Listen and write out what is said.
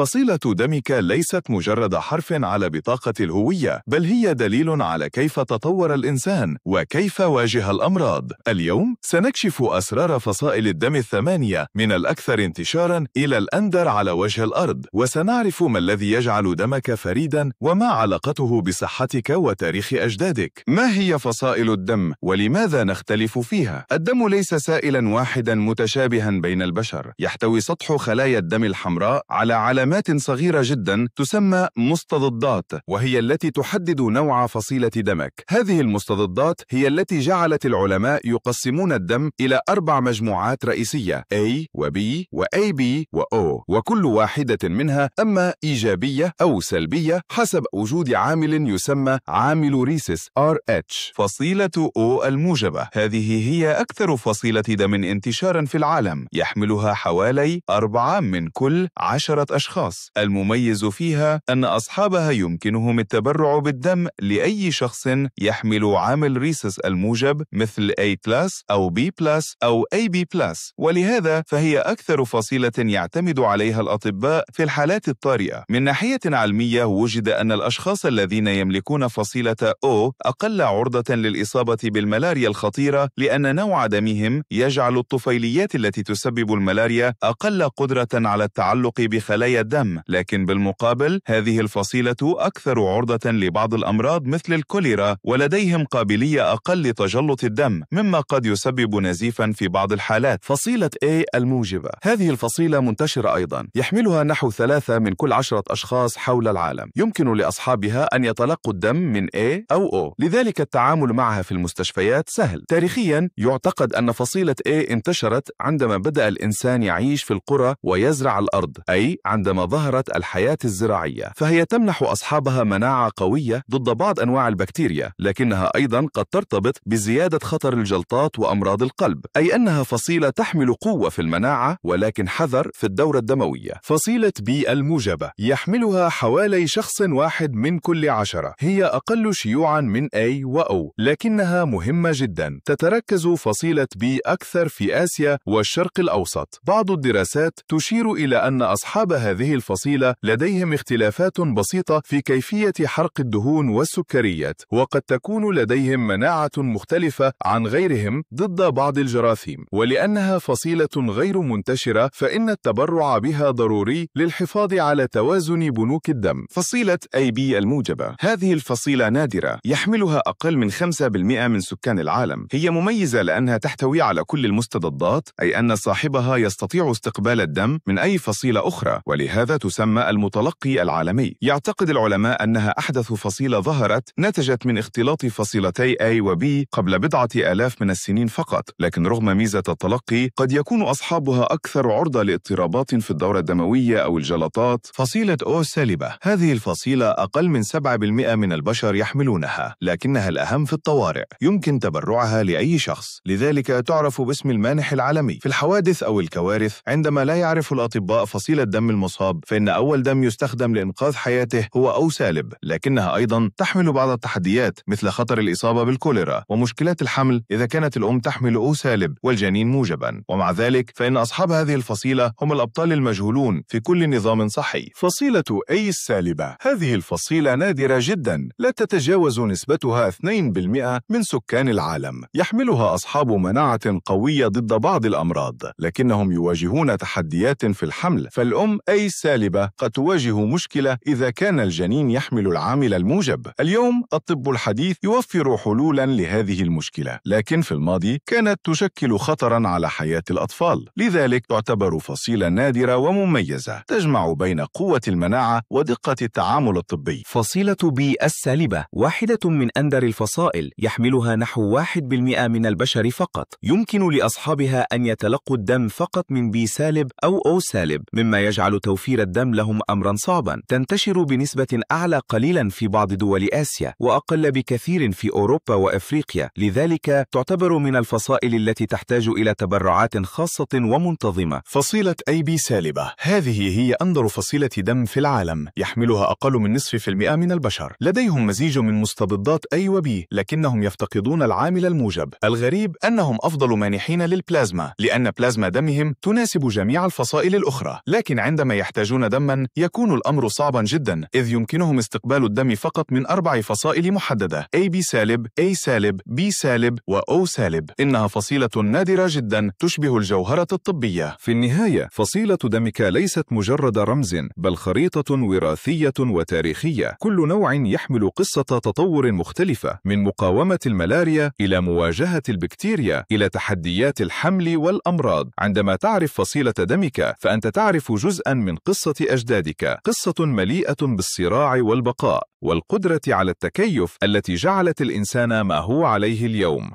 فصيلة دمك ليست مجرد حرف على بطاقة الهوية بل هي دليل على كيف تطور الإنسان وكيف واجه الأمراض اليوم سنكشف أسرار فصائل الدم الثمانية من الأكثر انتشاراً إلى الأندر على وجه الأرض وسنعرف ما الذي يجعل دمك فريداً وما علاقته بصحتك وتاريخ أجدادك ما هي فصائل الدم ولماذا نختلف فيها؟ الدم ليس سائلاً واحداً متشابهاً بين البشر يحتوي سطح خلايا الدم الحمراء على علامات علامات صغيرة جدا تسمى مستضدات وهي التي تحدد نوع فصيلة دمك هذه المستضدات هي التي جعلت العلماء يقسمون الدم إلى أربع مجموعات رئيسية A و B و AB و O وكل واحدة منها أما إيجابية أو سلبية حسب وجود عامل يسمى عامل ريسس RH فصيلة O الموجبة هذه هي أكثر فصيلة دم انتشارا في العالم يحملها حوالي أربعة من كل عشرة أشخاص الأشخاص المميز فيها أن أصحابها يمكنهم التبرع بالدم لأي شخص يحمل عامل ريسس الموجب مثل A+, أو B+, أو AB+, ولهذا فهي أكثر فصيلة يعتمد عليها الأطباء في الحالات الطارئة. من ناحية علمية وجد أن الأشخاص الذين يملكون فصيلة O أقل عرضة للإصابة بالملاريا الخطيرة لأن نوع دمهم يجعل الطفيليات التي تسبب الملاريا أقل قدرة على التعلق بخلايا الدم لكن بالمقابل هذه الفصيلة أكثر عرضة لبعض الأمراض مثل الكوليرا ولديهم قابلية أقل لتجلط الدم مما قد يسبب نزيفا في بعض الحالات فصيلة A الموجبة هذه الفصيلة منتشرة أيضا يحملها نحو ثلاثة من كل عشرة أشخاص حول العالم يمكن لأصحابها أن يتلقوا الدم من A أو O لذلك التعامل معها في المستشفيات سهل تاريخيا يعتقد أن فصيلة A انتشرت عندما بدأ الإنسان يعيش في القرى ويزرع الأرض أي عندما عندما ظهرت الحياة الزراعية فهي تمنح أصحابها مناعة قوية ضد بعض أنواع البكتيريا لكنها أيضا قد ترتبط بزيادة خطر الجلطات وأمراض القلب أي أنها فصيلة تحمل قوة في المناعة ولكن حذر في الدورة الدموية فصيلة بي الموجبة يحملها حوالي شخص واحد من كل عشرة هي أقل شيوعا من A و O لكنها مهمة جدا تتركز فصيلة بي أكثر في آسيا والشرق الأوسط بعض الدراسات تشير إلى أن أصحاب هذه هذه الفصيلة لديهم اختلافات بسيطة في كيفية حرق الدهون والسكريات وقد تكون لديهم مناعة مختلفة عن غيرهم ضد بعض الجراثيم ولأنها فصيلة غير منتشرة فإن التبرع بها ضروري للحفاظ على توازن بنوك الدم فصيلة أي بي الموجبة هذه الفصيلة نادرة يحملها أقل من 5% من سكان العالم هي مميزة لأنها تحتوي على كل المستضدات أي أن صاحبها يستطيع استقبال الدم من أي فصيلة أخرى ولهذا ولهذا تسمى المتلقي العالمي يعتقد العلماء أنها أحدث فصيلة ظهرت نتجت من اختلاط فصيلتي A و B قبل بضعة آلاف من السنين فقط لكن رغم ميزة التلقي قد يكون أصحابها أكثر عرضة لاضطرابات في الدورة الدموية أو الجلطات فصيلة O سالبة هذه الفصيلة أقل من 7% من البشر يحملونها لكنها الأهم في الطوارئ يمكن تبرعها لأي شخص لذلك تعرف باسم المانح العالمي في الحوادث أو الكوارث عندما لا يعرف الأطباء فصيلة دم المصاب المصاب فإن أول دم يستخدم لإنقاذ حياته هو أو سالب لكنها أيضا تحمل بعض التحديات مثل خطر الإصابة بالكوليرا ومشكلات الحمل إذا كانت الأم تحمل أو سالب والجنين موجبا ومع ذلك فإن أصحاب هذه الفصيلة هم الأبطال المجهولون في كل نظام صحي فصيلة أي السالبة هذه الفصيلة نادرة جدا لا تتجاوز نسبتها 2% من سكان العالم يحملها أصحاب مناعة قوية ضد بعض الأمراض لكنهم يواجهون تحديات في الحمل فالأم أي السالبة قد تواجه مشكلة إذا كان الجنين يحمل العامل الموجب اليوم الطب الحديث يوفر حلولا لهذه المشكلة لكن في الماضي كانت تشكل خطرا على حياة الأطفال لذلك تعتبر فصيلة نادرة ومميزة تجمع بين قوة المناعة ودقة التعامل الطبي فصيلة بي السالبة واحدة من أندر الفصائل يحملها نحو واحد بالمئة من البشر فقط يمكن لأصحابها أن يتلقوا الدم فقط من بي سالب أو أو سالب مما يجعل توفير توفير الدم لهم أمرا صعبا تنتشر بنسبة أعلى قليلا في بعض دول آسيا وأقل بكثير في أوروبا وأفريقيا لذلك تعتبر من الفصائل التي تحتاج إلى تبرعات خاصة ومنتظمة فصيلة أي بي سالبة هذه هي أندر فصيلة دم في العالم يحملها أقل من نصف في المئة من البشر لديهم مزيج من مستبدات أي وبي لكنهم يفتقدون العامل الموجب الغريب أنهم أفضل مانحين للبلازما لأن بلازما دمهم تناسب جميع الفصائل الأخرى لكن عندما يحتاجون دما يكون الأمر صعبا جدا إذ يمكنهم استقبال الدم فقط من أربع فصائل محددة AB سالب A سالب B سالب و O سالب إنها فصيلة نادرة جدا تشبه الجوهرة الطبية في النهاية فصيلة دمك ليست مجرد رمز بل خريطة وراثية وتاريخية كل نوع يحمل قصة تطور مختلفة من مقاومة الملاريا إلى مواجهة البكتيريا إلى تحديات الحمل والأمراض عندما تعرف فصيلة دمك فأنت تعرف جزءا من من قصة أجدادك قصة مليئة بالصراع والبقاء والقدرة على التكيف التي جعلت الإنسان ما هو عليه اليوم